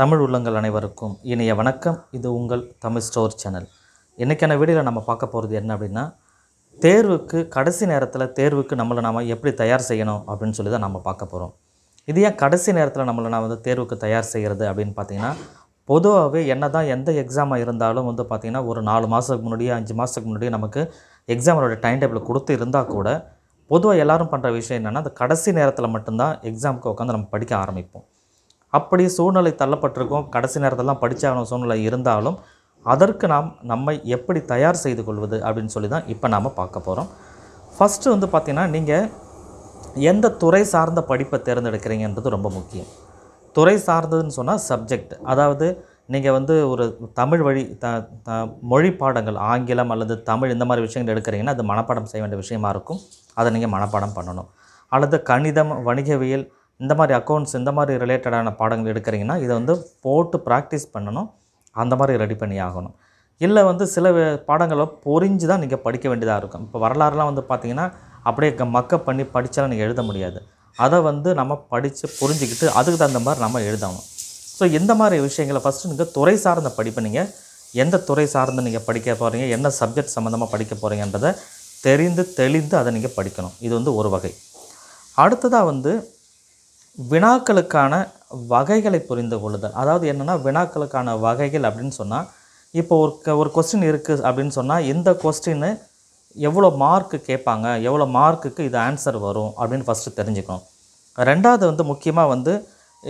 தமிழ் உள்ளங்கள் அனைவருக்கும் இனிய வணக்கம் இது உங்கள் தமிழ் ஸ்டோர் சேனல் இன்றைக்கான வீடியோவில் நம்ம பார்க்க போகிறது என்ன அப்படின்னா தேர்வுக்கு கடைசி நேரத்தில் தேர்வுக்கு நம்மளை நாம் எப்படி தயார் செய்யணும் அப்படின்னு சொல்லி தான் நம்ம பார்க்க போகிறோம் இது ஏன் கடைசி நேரத்தில் நம்மளை நான் வந்து தேர்வுக்கு தயார் செய்கிறது அப்படின்னு பார்த்தீங்கன்னா பொதுவாகவே என்ன தான் எந்த எக்ஸாமாக இருந்தாலும் வந்து பார்த்திங்கன்னா ஒரு நாலு மாதத்துக்கு முன்னாடியே அஞ்சு மாதத்துக்கு முன்னாடியே நமக்கு எக்ஸாமோட டைம் டேபிள் கொடுத்து இருந்தால் கூட பொதுவாக எல்லோரும் பண்ணுற விஷயம் என்னென்னா அந்த கடைசி நேரத்தில் மட்டும்தான் எக்ஸாமுக்கு உட்காந்து நம்ம படிக்க ஆரம்பிப்போம் அப்படி சூழ்நிலை தள்ளப்பட்டிருக்கோம் கடைசி நேரத்தெல்லாம் படித்தாகணும் சூழ்நிலை இருந்தாலும் அதற்கு நாம் நம்மை எப்படி தயார் செய்து கொள்வது அப்படின்னு சொல்லி தான் இப்போ நாம் பார்க்க போகிறோம் ஃபஸ்ட்டு வந்து பார்த்திங்கன்னா நீங்கள் எந்த துறை சார்ந்த படிப்பை தேர்ந்தெடுக்கிறீங்கன்றது ரொம்ப முக்கியம் துறை சார்ந்ததுன்னு சொன்னால் சப்ஜெக்ட் அதாவது நீங்கள் வந்து ஒரு தமிழ் வழி த த மொழி பாடங்கள் ஆங்கிலம் அல்லது தமிழ் இந்த மாதிரி விஷயங்கள் எடுக்கிறீங்கன்னா அது மனப்பாடம் செய்ய வேண்டிய விஷயமா இருக்கும் அதை நீங்கள் மனப்பாடம் பண்ணணும் அல்லது கணிதம் வணிகவியல் இந்த மாதிரி அக்கௌண்ட்ஸ் இந்த மாதிரி ரிலேட்டடான பாடங்கள் எடுக்கிறீங்கன்னா இதை வந்து போட்டு ப்ராக்டிஸ் பண்ணணும் அந்த மாதிரி ரெடி பண்ணி ஆகணும் இல்லை வந்து சில பாடங்களை பொறிஞ்சு தான் நீங்கள் படிக்க வேண்டியதாக இருக்கும் இப்போ வரலாறுலாம் வந்து பார்த்திங்கன்னா அப்படியே மக்கப் பண்ணி படித்தாலும் நீங்கள் எழுத முடியாது அதை வந்து நம்ம படித்து புரிஞ்சுக்கிட்டு அதுக்கு தகுந்த மாதிரி நம்ம எழுதணும் ஸோ இந்த மாதிரி விஷயங்களை ஃபஸ்ட்டு நீங்கள் துறை சார்ந்த படிப்பு நீங்கள் எந்த துறை சார்ந்து நீங்கள் படிக்க போகிறீங்க என்ன சப்ஜெக்ட் சம்மந்தமாக படிக்க போகிறீங்கன்றதை தெரிந்து தெளிந்து அதை நீங்கள் படிக்கணும் இது வந்து ஒரு வகை அடுத்ததாக வந்து வினாக்களுக்கான வகைகளை புரிந்து கொள்ளுதல் அதாவது என்னென்னா வினாக்களுக்கான வகைகள் அப்படின்னு சொன்னால் இப்போ ஒரு க ஒரு கொஸ்டின் இருக்குது அப்படின்னு சொன்னால் இந்த கொஸ்டின்னு எவ்வளோ மார்க்கு கேட்பாங்க எவ்வளோ மார்க்குக்கு இது ஆன்சர் வரும் அப்படின்னு ஃபஸ்ட்டு தெரிஞ்சுக்கணும் ரெண்டாவது வந்து முக்கியமாக வந்து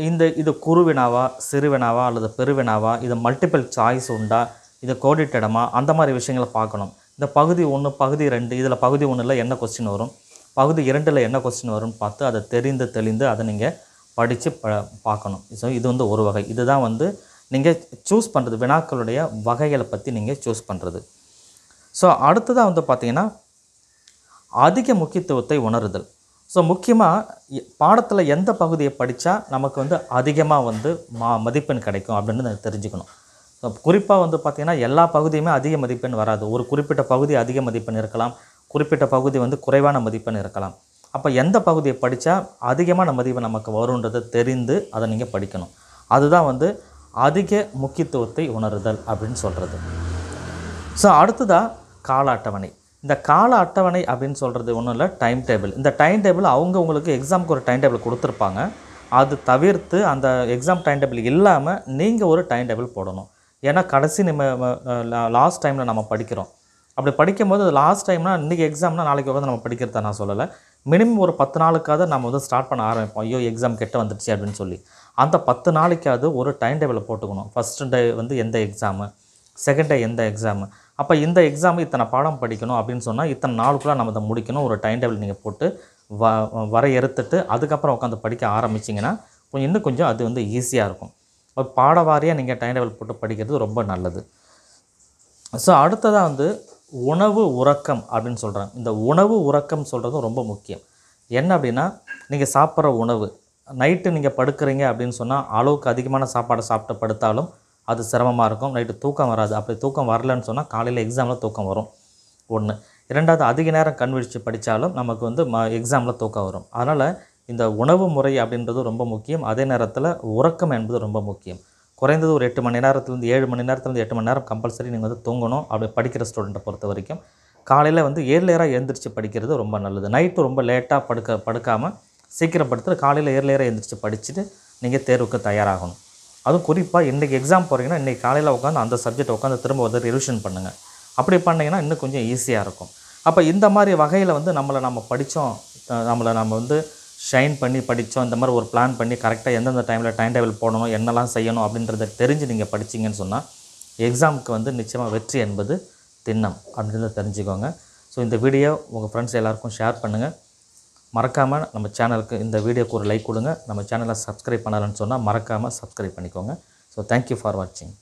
இந்த இது குறுவினாவா சிறுவினாவா அல்லது பெருவினாவா இது மல்டிபிள் சாய்ஸ் உண்டா இது கோடிட்டடமா அந்த மாதிரி விஷயங்களை பார்க்கணும் இந்த பகுதி ஒன்று பகுதி ரெண்டு இதில் பகுதி ஒன்றில் என்ன கொஸ்டின் வரும் பகுதி இரண்டில் என்ன கொஸ்டின் வரும்னு பார்த்து அதை தெரிந்து தெளிந்து அதை நீங்கள் படித்து ப பார்க்கணும் ஸோ இது வந்து ஒரு வகை இதுதான் வந்து நீங்கள் சூஸ் பண்ணுறது வினாக்களுடைய வகைகளை பற்றி நீங்கள் சூஸ் பண்ணுறது ஸோ அடுத்ததாக வந்து பார்த்திங்கன்னா அதிக முக்கியத்துவத்தை உணருதல் ஸோ முக்கியமாக பாடத்தில் எந்த பகுதியை படித்தா நமக்கு வந்து அதிகமாக வந்து மா மதிப்பெண் கிடைக்கும் அப்படின்னு தெரிஞ்சுக்கணும் ஸோ குறிப்பாக வந்து பார்த்திங்கன்னா எல்லா பகுதியுமே அதிக மதிப்பெண் வராது ஒரு குறிப்பிட்ட பகுதி அதிக மதிப்பெண் இருக்கலாம் குறிப்பிட்ட பகுதி வந்து குறைவான மதிப்பெண் இருக்கலாம் அப்போ எந்த பகுதியை படித்தா அதிகமான மதிப்பு நமக்கு வரும்ன்றதை தெரிந்து அதை நீங்கள் படிக்கணும் அதுதான் வந்து அதிக முக்கியத்துவத்தை உணருதல் அப்படின்னு சொல்கிறது ஸோ அடுத்ததாக கால அட்டவணை இந்த கால அட்டவணை அப்படின்னு சொல்கிறது ஒன்றும் இல்லை டைம் டேபிள் இந்த டைம் டேபிள் அவங்க உங்களுக்கு எக்ஸாமுக்கு ஒரு டைம் டேபிள் கொடுத்துருப்பாங்க அது தவிர்த்து அந்த எக்ஸாம் டைம் டேபிள் இல்லாமல் நீங்கள் ஒரு டைம் டேபிள் போடணும் ஏன்னா கடைசி நம்ம லாஸ்ட் டைமில் நம்ம படிக்கிறோம் அப்படி படிக்கும்போது லாஸ்ட் டைம்னா இன்றைக்கி எக்ஸாம்னா நாளைக்கு உட்காந்து நம்ம படிக்கிறத நான் சொல்லலை மினிமம் ஒரு பத்து நாளுக்காவது நம்ம வந்து ஸ்டார்ட் பண்ண ஆரம்பிப்போம் ஐயோ எக்ஸாம் கெட்ட வந்துடுச்சு அப்படின்னு சொல்லி அந்த பத்து நாளைக்காவது ஒரு டைம் டேபிளை போட்டுக்கணும் ஃபஸ்ட் டே வந்து எந்த எக்ஸாமு செகண்ட் டே எந்த எக்ஸாமு அப்போ இந்த எக்ஸாம் இத்தனை பாடம் படிக்கணும் அப்படின்னு சொன்னால் இத்தனை நாளுக்குள்ளே நம்ம அதை முடிக்கணும் ஒரு டைம் டேபிள் நீங்கள் போட்டு வ வரையறுத்துட்டு அதுக்கப்புறம் உட்காந்து படிக்க ஆரம்பிச்சிங்கன்னா கொஞ்சம் இன்னும் கொஞ்சம் அது வந்து ஈஸியாக இருக்கும் பாட வாரியாக நீங்கள் டைம் டேபிள் போட்டு படிக்கிறது ரொம்ப நல்லது ஸோ அடுத்ததாக வந்து உணவு உறக்கம் அப்படின்னு சொல்கிறாங்க இந்த உணவு உறக்கம் சொல்கிறதும் ரொம்ப முக்கியம் என்ன அப்படின்னா நீங்கள் சாப்பிட்ற உணவு நைட்டு நீங்கள் படுக்கிறீங்க அப்படின்னு சொன்னால் அளவுக்கு அதிகமான சாப்பாடை சாப்பிட்டு படுத்தாலும் அது சிரமமாக இருக்கும் நைட்டு தூக்கம் வராது அப்படி தூக்கம் வரலன்னு சொன்னால் காலையில் எக்ஸாமில் தூக்கம் வரும் ஒன்று இரண்டாவது அதிக நேரம் கண் விழித்து படித்தாலும் நமக்கு வந்து ம எக்ஸாமில் தூக்கம் வரும் அதனால் இந்த உணவு முறை அப்படின்றது ரொம்ப முக்கியம் அதே நேரத்தில் உறக்கம் என்பது ரொம்ப முக்கியம் குறைந்தது ஒரு எட்டு மணி நேரத்துலேருந்து ஏழு மணி நேரத்துலேருந்து எட்டு மணி நேரம் கம்பல்சரி நீங்கள் வந்து தூங்கணும் அப்படி படிக்கிற ஸ்டூடெண்ட்டை பொறுத்த வரைக்கும் காலையில் வந்து ஏழு நேரம் எழுந்திரிச்சு படிக்கிறது ரொம்ப நல்லது நைட்டு ரொம்ப லேட்டாக படுக்க படுக்காமல் சீக்கிரம் படுத்துட்டு காலையில் ஏழு நேரம் எழுந்திரிச்சு படிச்சுட்டு நீங்கள் தேர்வுக்கு தயாராகணும் அதுவும் குறிப்பாக இன்றைக்கி எக்ஸாம் போகிறீங்கன்னா இன்றைக்கி காலையில் உட்காந்து அந்த சப்ஜெக்ட் உட்காந்து திரும்ப வந்து ரிவிஷன் பண்ணுங்கள் அப்படி பண்ணிங்கன்னா இன்னும் கொஞ்சம் ஈஸியாக இருக்கும் அப்போ இந்த மாதிரி வகையில் வந்து நம்மளை நம்ம படித்தோம் நம்மளை நம்ம வந்து ஷைன் பண்ணி படித்தோம் இந்த மாதிரி ஒரு பிளான் பண்ணி கரெக்டாக எந்தெந்த டைமில் டைம் டேபிள் போடணும் என்னெல்லாம் செய்யணும் அப்படின்றத தெரிஞ்சு நீங்கள் படிச்சிங்கன்னு சொன்னால் எக்ஸாமுக்கு வந்து நிச்சயமாக வெற்றி என்பது திண்ணம் அப்படின்றத தெரிஞ்சுக்கோங்க ஸோ இந்த வீடியோ உங்கள் ஃப்ரெண்ட்ஸ் எல்லாேருக்கும் ஷேர் பண்ணுங்கள் மறக்காமல் நம்ம சேனலுக்கு இந்த வீடியோக்கு ஒரு லைக் கொடுங்க நம்ம சேனலை சப்ஸ்கிரைப் பண்ணலன்னு சொன்னால் மறக்காமல் சப்ஸ்கிரைப் பண்ணிக்கோங்க ஸோ தேங்க்யூ ஃபார் வாட்சிங்